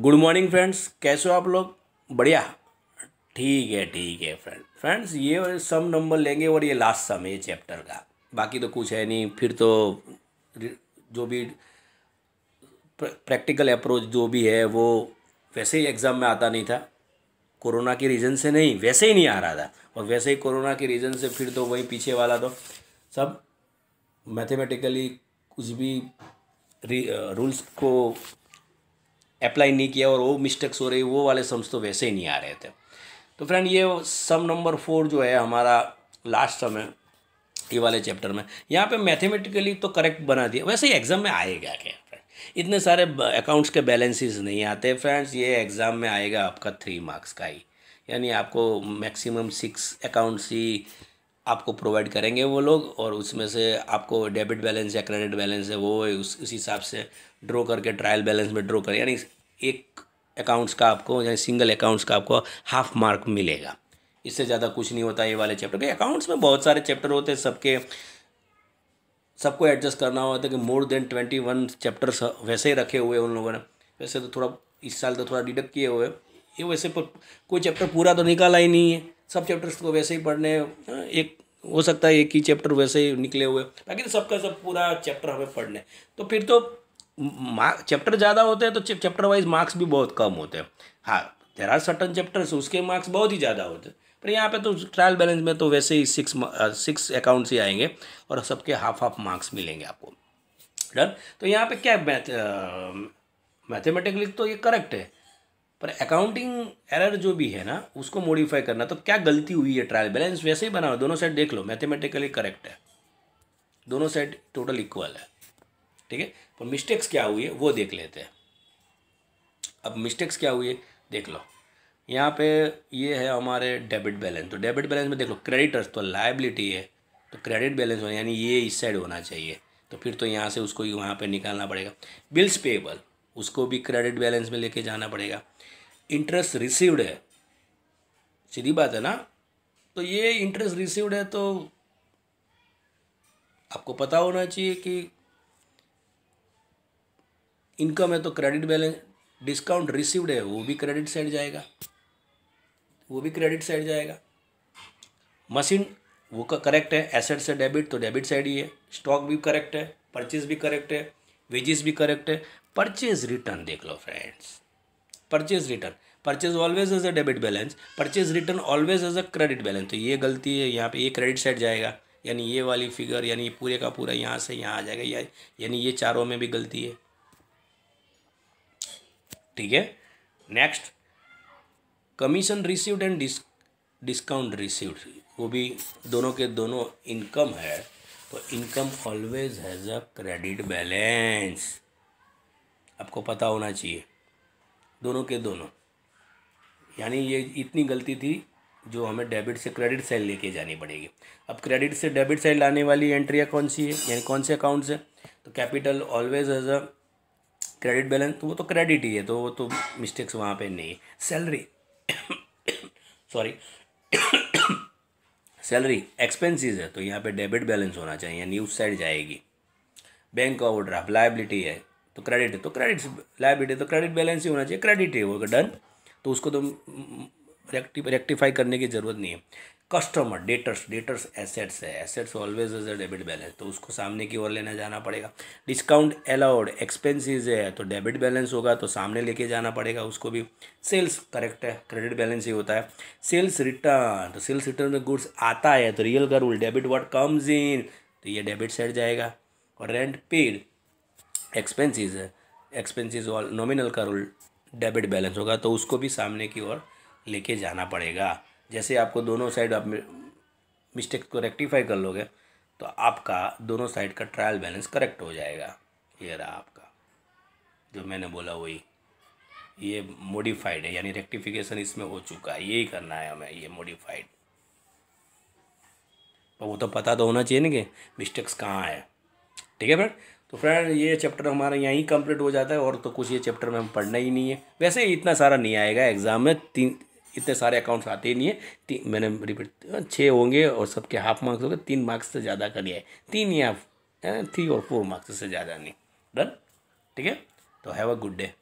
good morning friends कैसे हो आप लोग बढ़िया ठीक है ठीक है फ्रेंड फ्रेंड्स ये सम नंबर लेंगे और ये लास्ट सम है चैप्टर का बाकी तो कुछ है नहीं फिर तो जो भी प्रैक्टिकल अप्रोच जो भी है वो वैसे ही एग्ज़ाम में आता नहीं था कोरोना के रीज़न से नहीं वैसे ही नहीं आ रहा था और वैसे ही कोरोना के रीज़न से फिर तो वही पीछे वाला तो सब मैथमेटिकली कुछ भी रूल्स को अप्लाई नहीं किया और वो मिस्टेक्स हो रही वो वाले सम्स तो वैसे ही नहीं आ रहे थे तो फ्रेंड ये सम नंबर फोर जो है हमारा लास्ट सम है ये वाले चैप्टर में यहाँ पे मैथमेटिकली तो करेक्ट बना दिया वैसे ही एग्ज़ाम में आएगा क्या इतने सारे अकाउंट्स के बैलेंसेस नहीं आते फ्रेंड्स ये एग्ज़ाम में आएगा आपका थ्री मार्क्स का ही यानी आपको मैक्सिमम सिक्स अकाउंट्स ही आपको प्रोवाइड करेंगे वो लोग और उसमें से आपको डेबिट बैलेंस या क्रेडिट बैलेंस है वो उस उस हिसाब से ड्रॉ करके ट्रायल बैलेंस में ड्रॉ करें यानी एक अकाउंट्स का आपको यानी सिंगल अकाउंट्स का आपको हाफ मार्क मिलेगा इससे ज़्यादा कुछ नहीं होता ये वाले चैप्टर के अकाउंट्स में बहुत सारे चैप्टर होते हैं सबके सबको एडजस्ट करना होता है कि more than twenty one chapters वैसे ही रखे हुए उन लोगों ने वैसे तो थोड़ा इस साल तो थोड़ा डिडक्ट किए हुए ये वैसे पर कोई चैप्टर पूरा तो निकाला ही नहीं है सब चैप्टर्स को वैसे ही पढ़ने एक हो सकता है एक ही चैप्टर वैसे ही निकले हुए बाकी तो सबका सब पूरा चैप्टर हमें पढ़ने तो फिर तो चैप्टर ज़्यादा होते हैं तो चैप्टर वाइज मार्क्स भी बहुत कम होते हैं हाँ देर आर सर्टन चैप्टर्स उसके मार्क्स बहुत ही ज़्यादा होते हैं पर यहाँ पे तो ट्रायल बैलेंस में तो वैसे ही सिक्स सिक्स अकाउंट्स ही आएंगे और सबके हाफ हाफ मार्क्स मिलेंगे आपको डन तो यहाँ पे क्या मैथ मैथमेटिकली uh, तो ये करेक्ट है पर अकाउंटिंग एरर जो भी है ना उसको मॉडिफाई करना तो क्या गलती हुई है ट्रायल बैलेंस वैसे ही बना हुआ दोनों साइड देख लो मैथमेटिकली करेक्ट है दोनों साइड टोटल इक्वल है ठीक है पर मिस्टेक्स क्या हुई है वो देख लेते हैं अब मिस्टेक्स क्या हुई है देख लो यहाँ पे ये है हमारे डेबिट बैलेंस तो डेबिट बैलेंस में देख लो क्रेडिटर्स तो लाइबिलिटी है तो क्रेडिट बैलेंस यानी ये इस साइड होना चाहिए तो फिर तो यहाँ से उसको वहाँ पे निकालना पड़ेगा बिल्स पेबल उसको भी क्रेडिट बैलेंस में लेके जाना पड़ेगा इंटरेस्ट रिसीव्ड है सीधी बात है ना तो ये इंटरेस्ट रिसीव्ड है तो आपको पता होना चाहिए कि इनकम है तो क्रेडिट बैलेंस डिस्काउंट रिसीव्ड है वो भी क्रेडिट साइड जाएगा वो भी क्रेडिट साइड जाएगा मशीन वो का करेक्ट है एसेट से डेबिट तो डेबिट साइड ही है स्टॉक भी करेक्ट है परचेज भी करेक्ट है वेजेस भी करेक्ट है परचेज रिटर्न देख लो friends purchase return purchase always as a debit balance purchase return always as a credit balance तो ये गलती है यहाँ पे ये क्रेडिट साइड जाएगा यानी ये वाली फिगर यानी पूरे का पूरा यहाँ से यहाँ आ जाएगा या यानी ये चारों में भी गलती है ठीक है next commission received and discount received वो भी दोनों के दोनों इनकम है तो income always has a credit balance आपको पता होना चाहिए दोनों के दोनों यानी ये इतनी गलती थी जो हमें डेबिट से क्रेडिट साइड लेके जानी पड़ेगी अब क्रेडिट से डेबिट साइड लाने वाली एंट्रियाँ कौन सी है यानी कौन से अकाउंट से तो capital always as a credit balance तो वो तो क्रेडिट ही है तो वो तो मिस्टेक्स वहाँ पे नहीं सैलरी सॉरी सैलरी एक्सपेंसेस है तो यहाँ पे डेबिट बैलेंस होना चाहिए यानी उस साइड जाएगी बैंक ओवरड्राफ्ट लाइबिलिटी है तो क्रेडिट है तो क्रेडिट लाइबिलिटी तो क्रेडिट बैलेंस ही होना चाहिए क्रेडिट है वो डन तो उसको तो रेक्टिफाई करने की ज़रूरत नहीं है कस्टमर डेटर्स डेटर्स एसेट्स है assets always as a debit balance तो उसको सामने की ओर लेना जाना पड़ेगा डिस्काउंट अलाउड एक्सपेंसिज है तो डेबिट बैलेंस होगा तो सामने लेके जाना पड़ेगा उसको भी सेल्स करेक्ट है क्रेडिट बैलेंस ही होता है सेल्स रिटर्न तो सेल्स रिटर्न में गुड्स आता है तो रियल का rule debit what comes in तो ये डेबिट साइड जाएगा और रेंट पेड एक्सपेंसेस है एक्सपेंसेस और नॉमिनल का रूल डेबिट बैलेंस होगा तो उसको भी सामने की ओर लेके जाना पड़ेगा जैसे आपको दोनों साइड आप मिस्टेक्स को रेक्टिफाई कर लोगे तो आपका दोनों साइड का ट्रायल बैलेंस करेक्ट हो जाएगा ये रहा आपका जो मैंने बोला वही ये मॉडिफाइड है यानी रेक्टिफिकेशन इसमें हो चुका है यही करना है हमें ये मॉडिफाइड वो तो पता तो होना चाहिए ना कि मिस्टेक्स कहाँ है ठीक है फ्रेंड तो फ्रेंड ये चैप्टर हमारा यहीं कंप्लीट हो जाता है और तो कुछ ये चैप्टर में हम पढ़ना ही नहीं है वैसे इतना सारा नहीं आएगा एग्ज़ाम में तीन इतने सारे अकाउंट्स आते ही नहीं है तीन मैंने रिपीट छः होंगे और सबके हाफ मार्क्स होंगे तीन मार्क्स से ज़्यादा का लिया है तीन या थ्री और फोर मार्क्स से ज़्यादा नहीं डन ठीक है तो हैव अ गुड डे